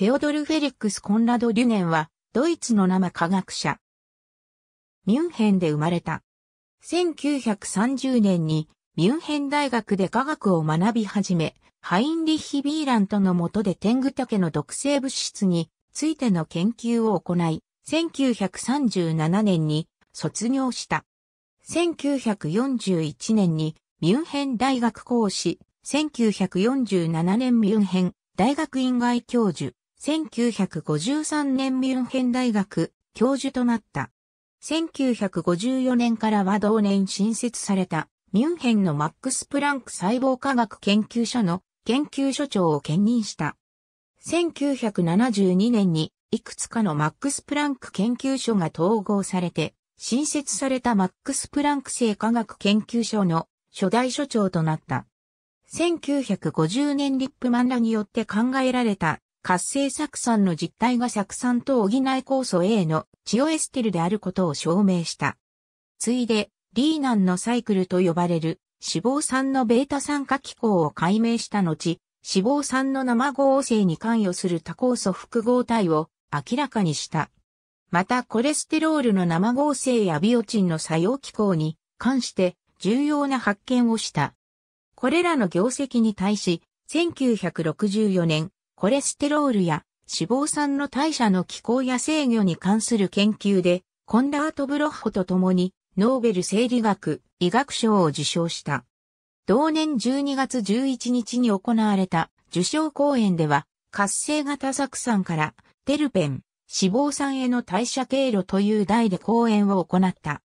フェオドル・フェリックス・コンラド・リュネンは、ドイツの生科学者。ミュンヘンで生まれた。1930年に、ミュンヘン大学で科学を学び始め、ハインリッヒ・ビーラントの下でテングタケの毒性物質についての研究を行い、1937年に卒業した。1941年にミュンヘン大学講師、1947年ミュンヘン大学院外教授、1953年ミュンヘン大学教授となった。1954年からは同年新設されたミュンヘンのマックス・プランク細胞科学研究所の研究所長を兼任した。1972年にいくつかのマックス・プランク研究所が統合されて、新設されたマックス・プランク生科学研究所の初代所長となった。1950年リップマンらによって考えられた活性酢酸の実態が酢酸と補い酵素 A のチオエステルであることを証明した。ついで、リーナンのサイクルと呼ばれる脂肪酸のベータ酸化機構を解明した後、脂肪酸の生合成に関与する多酵素複合体を明らかにした。またコレステロールの生合成やビオチンの作用機構に関して重要な発見をした。これらの業績に対し、1964年、コレステロールや脂肪酸の代謝の気候や制御に関する研究で、コンラート・ブロッホと共に、ノーベル生理学、医学賞を受賞した。同年12月11日に行われた受賞講演では、活性型酢酸からテルペン、脂肪酸への代謝経路という題で講演を行った。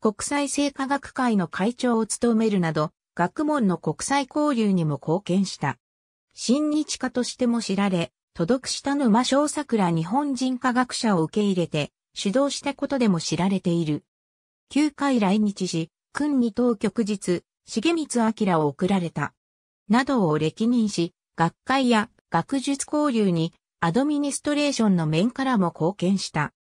国際生化学会の会長を務めるなど、学問の国際交流にも貢献した。新日家としても知られ、届読した沼小桜日本人科学者を受け入れて、主導したことでも知られている。9回来日し、君に当局日、重光明を送られた。などを歴任し、学会や学術交流にアドミニストレーションの面からも貢献した。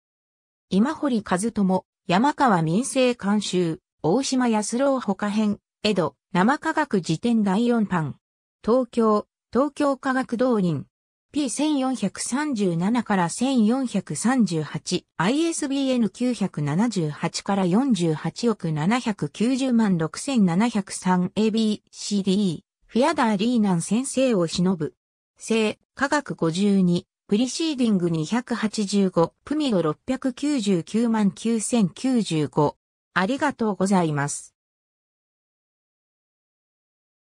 今堀和友、山川民生監修、大島康郎他編、江戸、生科学辞典第4版。東京、東京科学動輪 P1437 から1438、ISBN978 から48億790万 6703ABCD、フィアダー・リーナン先生を忍ぶ。生、科学52、プリシーディング285、プミド699万9095。ありがとうございます。